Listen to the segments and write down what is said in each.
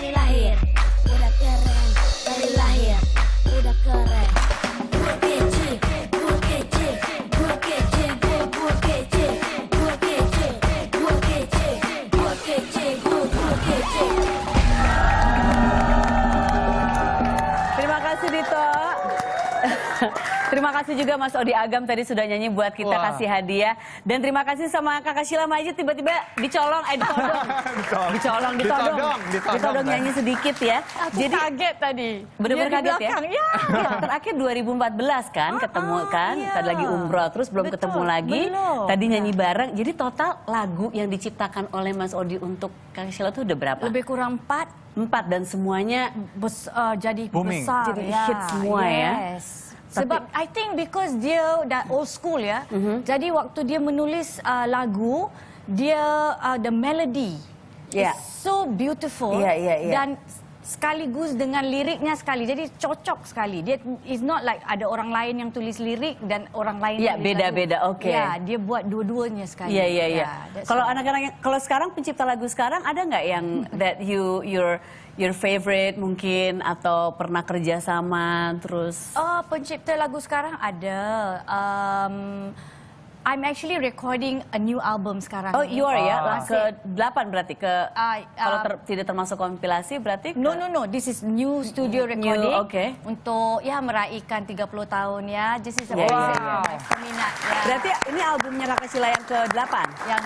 body like Terima kasih juga Mas Odi Agam tadi sudah nyanyi buat kita Wah. kasih hadiah. Dan terima kasih sama Kakak Sheila Majid tiba-tiba dicolong, eh ditodong. dicolong, ditodong, ditodong, ditodong, ditodong, ditodong nyanyi sedikit ya. Aku Jadi kaget tadi. Benar-benar kaget ya? belakang, ya. ya. ya. Terakhir 2014 kan ah, ketemu ah, kan, iya. tadi lagi umroh terus belum Betul, ketemu lagi. Belum. Tadi iya. nyanyi ya. bareng. Jadi total lagu yang diciptakan oleh Mas Odi untuk Kakak Sheila tuh udah berapa? Lebih kurang 4 empat dan semuanya bes, uh, jadi Booming. besar jadi ya, hit semua ya. yes. ya Sebab Tapi, I think because dia dah old school ya. Uh mhm. -huh. Jadi waktu dia menulis uh, lagu, dia uh, the melody yeah. is so beautiful yeah, yeah, yeah. dan sekaligus dengan liriknya sekali. Jadi cocok sekali. Dia is not like ada orang lain yang tulis lirik dan orang lain Ya, beda-beda. Oke. Ya, dia buat dua-duanya sekali. Iya, iya, iya. Kalau anak-anak kalau sekarang pencipta lagu sekarang ada nggak yang that you your your favorite mungkin atau pernah kerja sama terus? Oh, pencipta lagu sekarang ada um, I'm actually recording a new album sekarang. Oh, you are ya? Oh, ke 8 berarti ke uh, uh, kalau um, ter, tidak termasuk kompilasi berarti ke... No, no, no. This is new studio recording. New, okay. Untuk ya meraihkan 30 tahun ya. This is a wow. yeah, ya. Berarti ini albumnya Kakak Sila yang ke-8? Yang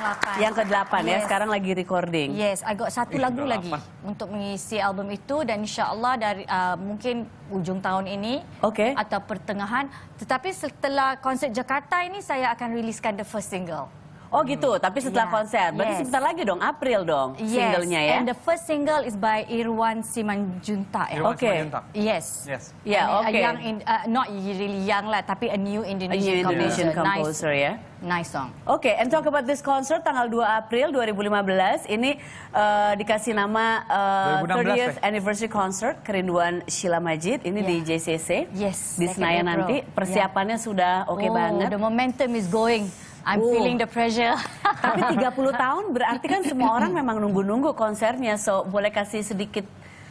8. Yang ke-8 ya? yes. ya. Sekarang lagi recording. Yes, I got satu ini lagu lagi untuk mengisi album itu dan insya Allah dari uh, mungkin ujung tahun ini okay. atau pertengahan. Tetapi setelah konsert Jakarta ini saya akan rilis riliskan the first single Oh gitu, tapi setelah yeah. konser. Berarti yes. sebentar lagi dong, April dong yes. singlenya ya. And the first single is by Irwan Simanjunta. Eh? Irwan okay. Simanjunta. Yes. Yes. Ya, yeah, oke. Okay. uh, not really young lah, tapi a new Indonesian, a new Indonesian composer, composer nice. ya. Nice song. Oke, okay, and talk about this concert tanggal 2 April 2015. Ini uh, dikasih nama uh, 30th eh. Anniversary Concert Kerinduan Sheila Majid. Ini yeah. di JCC. Yes. Di Senayan nanti. Persiapannya yeah. sudah oke okay oh, banget. The momentum is going. I'm oh. feeling the pressure. Tapi 30 tahun berarti kan semua orang memang nunggu-nunggu konsernya. So, boleh kasih sedikit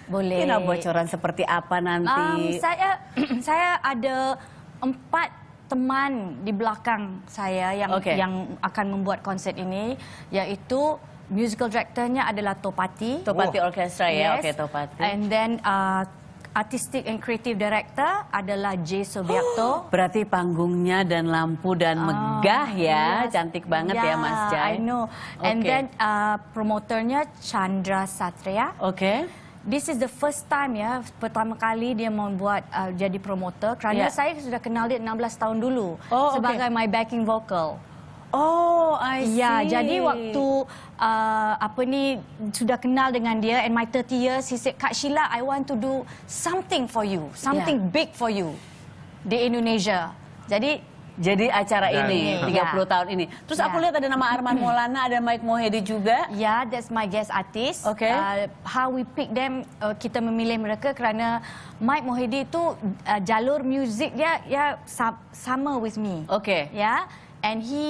boleh. Kena bocoran seperti apa nanti? Um, saya saya ada empat teman di belakang saya yang okay. yang akan membuat konsert ini yaitu musical directornya adalah Topati. Topati oh. Orchestra ya, yes. okay, Topati. And then uh, Artistic and Creative Director adalah J Sobiakto. Oh, berarti panggungnya dan lampu dan ah, megah ya, yes. cantik banget yeah, ya Mas ya, Jay. I know. Okay. And then uh, promoternya Chandra Satria. Okay. This is the first time ya, pertama kali dia membuat uh, jadi promoter. Kerana yeah. saya sudah kenal dia 16 tahun dulu oh, sebagai okay. my backing vocal. Oh, I ya, see. Ya, jadi waktu uh, apa ni sudah kenal dengan dia and my 30 years he said Kak Sheila, I want to do something for you, something yeah. big for you di Indonesia. Jadi jadi acara Dan, ini 30 yeah. tahun ini. Terus yeah. aku lihat ada nama Arman hmm. Maulana, ada Mike Mohedi juga. Ya, yeah, that's my guest artist. Okay. Uh, how we pick them, uh, kita memilih mereka kerana Mike Mohedi itu uh, jalur muzik dia ya sama with me. Okay. Ya. Yeah and he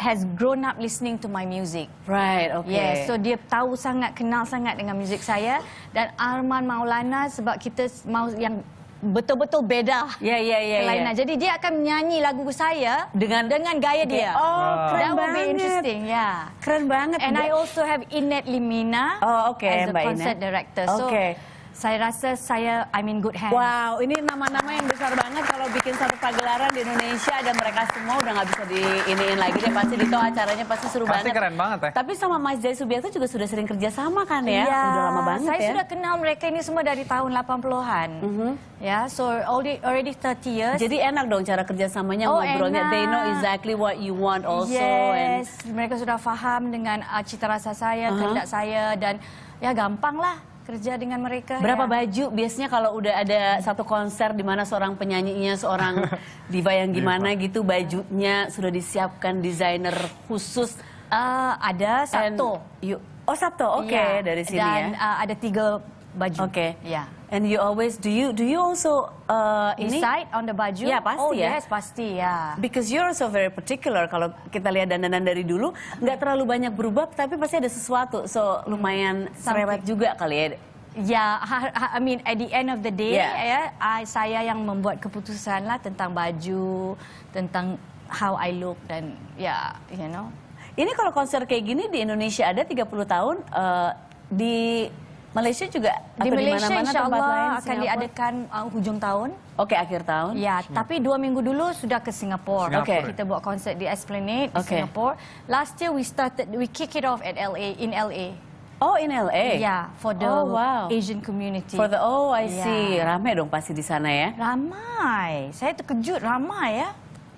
has grown up listening to my music. Right, okay. Yes, so dia tahu sangat, kenal sangat dengan music saya dan Arman Maulana sebab kita mau yang betul-betul beda. Ya, ya, ya. Kelainan. Yeah. Jadi dia akan menyanyi lagu saya dengan dengan gaya dia. Oh, wow. keren That banget. That will be interesting, yeah. Keren banget. And I also have Inet Limina oh, okay, as the concert Inet. director. Okay. saya rasa saya I'm in good hands. Wow, ini nama-nama yang besar banget kalau bikin satu pagelaran di Indonesia dan mereka semua udah nggak bisa diiniin lagi deh pasti Dito acaranya pasti seru pasti banget. Pasti keren banget ya. Tapi sama Mas Jai Subianto juga sudah sering kerja sama kan ya? Iya. Udah lama banget saya ya. Saya sudah kenal mereka ini semua dari tahun 80-an. Mm -hmm. Ya, so already already 30 years. Jadi enak dong cara kerja samanya. oh, ngobrolnya. Enak. They know exactly what you want also. Yes, and... mereka sudah paham dengan ah, cita rasa saya, uh -huh. kehendak saya dan ya gampang lah kerja dengan mereka. Berapa ya. baju biasanya kalau udah ada satu konser di mana seorang penyanyinya, seorang diva yang gimana diva. gitu, bajunya sudah disiapkan desainer khusus. Uh, ada satu yuk oh satu, oke okay, ya. dari sini Dan, ya. Dan uh, eh, ada tiga baju. Oke. Okay. Ya. And you always do you do you also uh, decide ini? on the baju? Ya pasti oh, ya. yes pasti ya. Because you're so very particular kalau kita lihat dandanan dari dulu nggak terlalu banyak berubah tapi pasti ada sesuatu so lumayan serewet juga kali ya. Ya, yeah, I mean at the end of the day yeah. Yeah, I, saya yang membuat keputusan lah tentang baju, tentang how I look dan ya, yeah, you know. Ini kalau konser kayak gini di Indonesia ada 30 tahun uh, di Malaysia juga di Malaysia dimana insya Allah lain, akan diadakan uh, hujung tahun. Oke akhir tahun. Ya Singapura. tapi dua minggu dulu sudah ke Singapura. Singapura. Okay. Kita buat konsert di Esplanade okay. di Singapura. Last year we started we kick it off at LA in LA. Oh in LA. Yeah, for the oh, wow. Asian community. For the oh I yeah. see. Ramai dong pasti di sana ya. Ramai. Saya terkejut ramai ya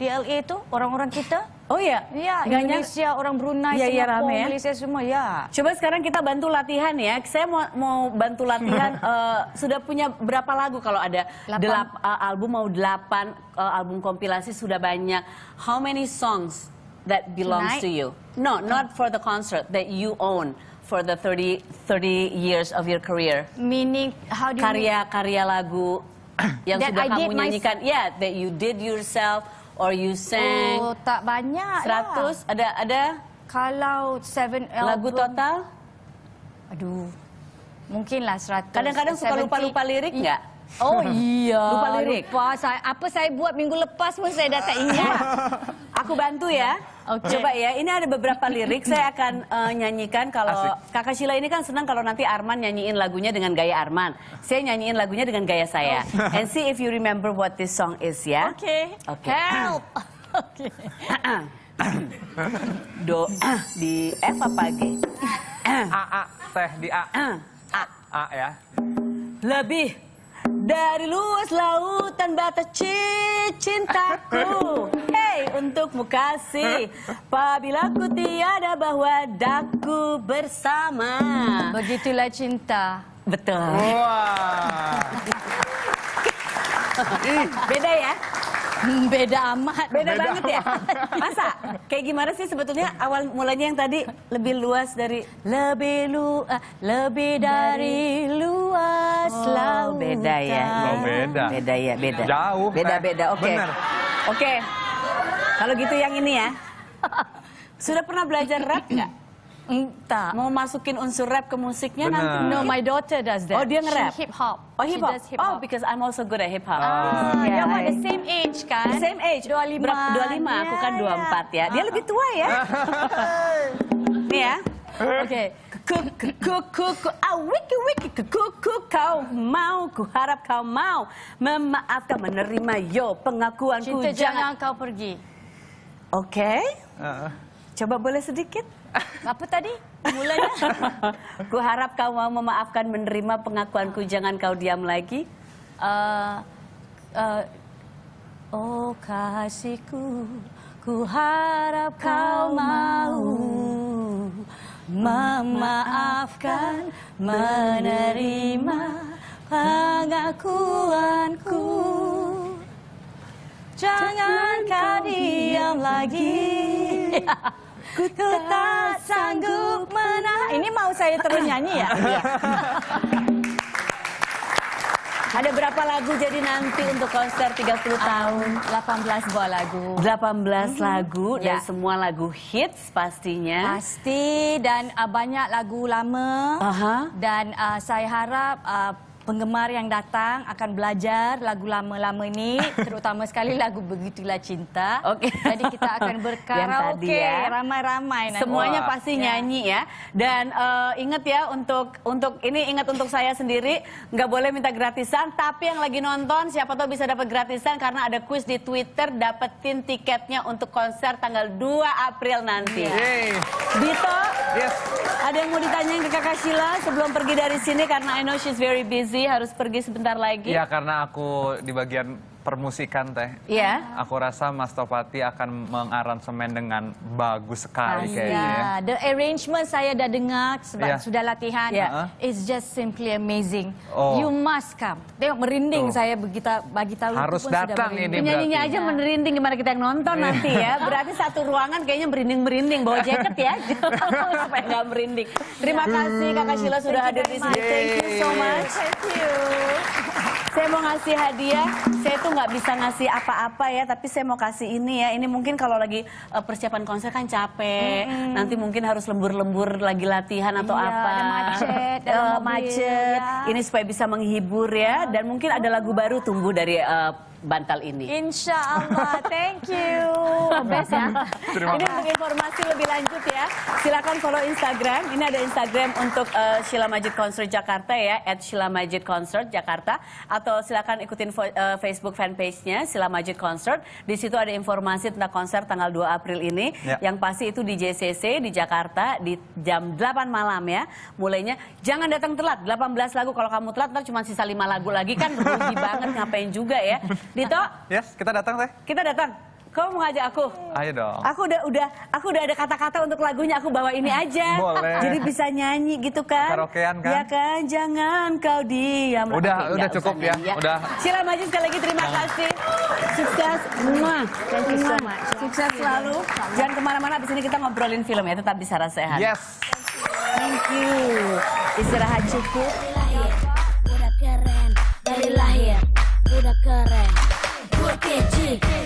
di LA itu orang-orang kita. Oh iya? ya, Indonesia, orang Brunei, iya, iya, ya, Singapura, ya, ya? Malaysia semua, ya. Coba sekarang kita bantu latihan ya. Saya mau, mau bantu latihan, uh, sudah punya berapa lagu kalau ada? Delap, uh, album mau delapan uh, album kompilasi sudah banyak. How many songs that belongs Tonight? to you? No, not for the concert, that you own for the 30, 30 years of your career. Meaning, how do you Karya-karya lagu yang that sudah I kamu nyanyikan. My... Yeah, that you did yourself or you sang? Oh, tak banyak 100 lah. ada ada kalau 7 album. Uh, lagu total? Aduh. Mungkinlah 100. Kadang-kadang suka lupa-lupa lirik Ya. Oh iya. Lupa lirik. Lupa. Saya, apa saya buat minggu lepas pun saya dah tak ingat. Aku bantu ya. Okay. Coba ya, ini ada beberapa lirik saya akan uh, nyanyikan kalau Asik. Kakak Sheila ini kan senang kalau nanti Arman nyanyiin lagunya dengan gaya Arman. Saya nyanyiin lagunya dengan gaya saya. Oh. And see if you remember what this song is ya. Oke. Okay. Oke. Okay. Help. Oke. Okay. Do di F apa G? A A teh di A. A A ya. Lebih dari luas lautan batas cintaku Hey untukmu kasih Apabila ku tiada bahwa daku bersama Begitulah cinta Betul wow. Beda ya Beda amat. Beda, Beda banget ya? amat. ya. Masa? Kayak gimana sih sebetulnya awal mulanya yang tadi lebih luas dari lebih lu eh, lebih dari luas oh, ya. Beda ya. Oh, beda. Beda ya, beda. Jauh. Beda-beda. Kan? Oke. Okay. Oke. Okay. Kalau gitu yang ini ya. Sudah pernah belajar rap enggak? Tak. Mau masukin unsur rap ke musiknya Benar. nanti. No, my daughter does that. Oh, dia nge-rap. She hip hop. Oh, hip hop. hip hop. Oh, because I'm also good at hip hop. Ah, ah yeah. yeah. the same age kan? The same age. 25. Berapa? 25, yeah, aku kan 24 yeah. ya. Dia uh lebih tua ya. Nih ya. Oke. Okay. Kukukuku, ah wiki wiki kukuku kau mau, ku harap kau mau memaafkan menerima yo pengakuanku. Cinta jangan, kau pergi. Oke. Ah. Coba boleh sedikit. Apa tadi? Mulanya. ku harap kau mau memaafkan menerima pengakuanku. Jangan kau diam lagi. Uh, uh, oh kasihku, ku harap kau, kau mau memaafkan, menerima pengakuanku. Jangan kau diam lagi. Ku tak sanggup menahan. Ini mau saya terus nyanyi ya? Iya. Ada berapa lagu jadi nanti untuk konser 30 tahun? 18 buah lagu. 18 mhm. lagu dan ya. semua lagu hits pastinya. Pasti dan uh, banyak lagu lama. Uh -huh. Dan uh, saya harap uh, penggemar yang datang akan belajar lagu lama-lama ini, terutama sekali lagu Begitulah Cinta. Oke. Okay. Jadi kita akan berkaraoke ya. ramai-ramai Ya. Semuanya wow. pasti yeah. nyanyi ya. Dan uh, ingat ya untuk untuk ini ingat untuk saya sendiri nggak boleh minta gratisan, tapi yang lagi nonton siapa tahu bisa dapat gratisan karena ada kuis di Twitter dapetin tiketnya untuk konser tanggal 2 April nanti. Yeah. Dito Yes. Ada yang mau ditanyain ke kakak Sheila sebelum pergi dari sini karena I know she's very busy harus pergi sebentar lagi. Iya karena aku di bagian permusikan teh. Iya. Yeah. Aku rasa Mas Topati akan mengaransemen dengan bagus sekali Pasti. Iya. kayaknya. Yeah. The arrangement saya udah dengar sebab yeah. sudah latihan. Yeah. It's just simply amazing. Oh. You must come. Tengok merinding Tuh. saya begitu bagi tahu Harus pun datang sudah ini Penyanyinya aja yeah. merinding gimana kita yang nonton yeah. nanti ya. Berarti satu ruangan kayaknya merinding-merinding bawa jaket ya. Supaya nggak merinding. Terima kasih Kakak Sheila sudah hadir di sini. Thank you so much. Thank you. Saya mau ngasih hadiah, saya tuh nggak bisa ngasih apa-apa ya, tapi saya mau kasih ini ya. Ini mungkin kalau lagi eh, persiapan konser kan capek, mm -hmm. nanti mungkin harus lembur-lembur lagi latihan atau iya, apa. Ada macet, uh, macet. Ya. Ini supaya bisa menghibur ya, dan mungkin ada lagu baru tumbuh dari uh, bantal ini. Insya Allah, thank you. Best ya. Terima ini untuk informasi lebih lanjut ya, silakan follow Instagram. Ini ada Instagram untuk uh, Sheila Majid Concert Jakarta ya, at Sheila Majid Concert Jakarta. Atau silakan ikutin uh, Facebook fanpage-nya Sheila Majid Concert. Di situ ada informasi tentang konser tanggal 2 April ini. Ya. Yang pasti itu di JCC di Jakarta di jam 8 malam ya. Mulainya jangan datang telat, 18 lagu. Kalau kamu telat, ntar cuma sisa lima lagu lagi kan rugi banget ngapain juga ya. Dito? Yes, kita datang teh. Kita datang. Kau mau ngajak aku? Ayo dong. Aku udah udah aku udah ada kata-kata untuk lagunya aku bawa ini aja. Boleh. Jadi bisa nyanyi gitu kan? Karaokean kan? Ya kan, jangan kau diam. Udah, Oke, udah cukup ya. ya. Udah. Sila maju sekali lagi terima kasih. Sukses. semua, Thank you Sukses selalu. Jangan kemana-mana abis ini kita ngobrolin film ya tetap bisa Sehat. Yes. Thank you. Istirahat cukup. Dari lahir, udah keren. Dari lahir, udah keren. Hey.